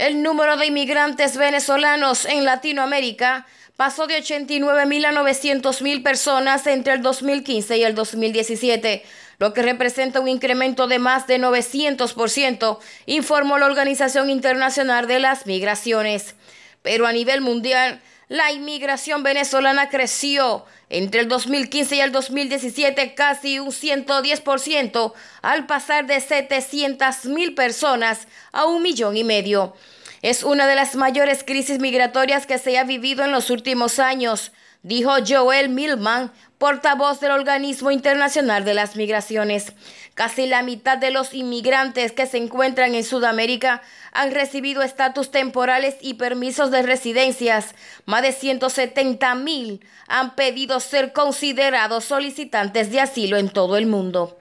El número de inmigrantes venezolanos en Latinoamérica pasó de 89.000 a 900.000 personas entre el 2015 y el 2017, lo que representa un incremento de más de 900%, informó la Organización Internacional de las Migraciones pero a nivel mundial la inmigración venezolana creció entre el 2015 y el 2017 casi un 110% al pasar de 700 mil personas a un millón y medio. Es una de las mayores crisis migratorias que se ha vivido en los últimos años, dijo Joel Milman, portavoz del Organismo Internacional de las Migraciones. Casi la mitad de los inmigrantes que se encuentran en Sudamérica han recibido estatus temporales y permisos de residencias. Más de 170 mil han pedido ser considerados solicitantes de asilo en todo el mundo.